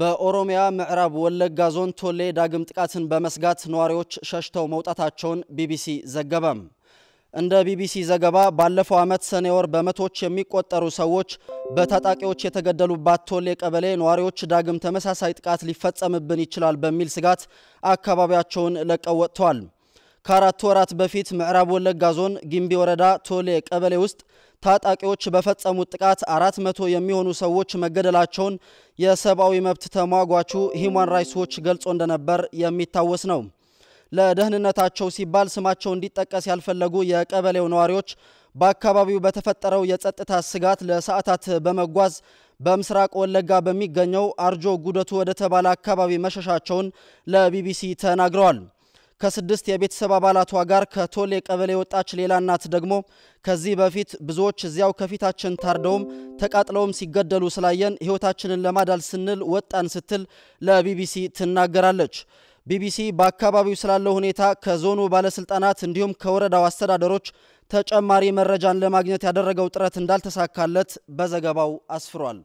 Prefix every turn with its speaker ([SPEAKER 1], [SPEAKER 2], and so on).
[SPEAKER 1] በኦሮሚያ ምዕራብ ወለጋ ዞን ቶሌ ዳግም ጥቃትን በመስጋት ነዋሪዎች ሸሽተው መውጣታቸውን ቢቢሲ ዘገበም። እንደ ቢቢሲ ዘገባ ባለፈው ዓመት ሰኔ ወር በመቶዎች የሚቆጠሩ ሰዎች በታጣቂዎች የተገደሉባት ቶሌ ቀበሌ ነዋሪዎች ዳግም ተመሳሳይ ጥቃት ሊፈጸምብን ይችላል በሚል ስጋት አካባቢያቸውን ለቀው ወጥተዋል። ከአራት ወራት በፊት ምዕራብ ወለጋ ዞን ጊምቢ ወረዳ ቶሌ ቀበሌ ውስጥ ታጣቂዎች በፈጸሙት ጥቃት አራት መቶ የሚሆኑ ሰዎች መገደላቸውን የሰብአዊ መብት ተሟጓቹ ሂማን ራይትስ ዎች ገልጾ እንደነበር የሚታወስ ነው። ለደህንነታቸው ሲባል ስማቸው እንዲጠቀስ ያልፈለጉ የቀበሌው ነዋሪዎች በአካባቢው በተፈጠረው የጸጥታ ስጋት ለሰዓታት በመጓዝ በምስራቅ ወለጋ በሚገኘው አርጆ ጉደቱ ወደ ተባለ አካባቢ መሸሻቸውን ለቢቢሲ ተናግረዋል። ከስድስት የቤተሰብ አባላቷ ጋር ከቶሌ ቀበሌ የወጣች ሌላ እናት ደግሞ ከዚህ በፊት ብዙዎች እዚያው ከፊታችን ታርደውም ተቃጥለውም ሲገደሉ ስላየን ሕይወታችንን ለማዳል ስንል ወጣን ስትል ለቢቢሲ ትናገራለች። ቢቢሲ በአካባቢው ስላለው ሁኔታ ከዞኑ ባለስልጣናት እንዲሁም ከወረዳው አስተዳደሮች ተጨማሪ መረጃን ለማግኘት ያደረገው ጥረት እንዳልተሳካለት በዘገባው አስፍሯል።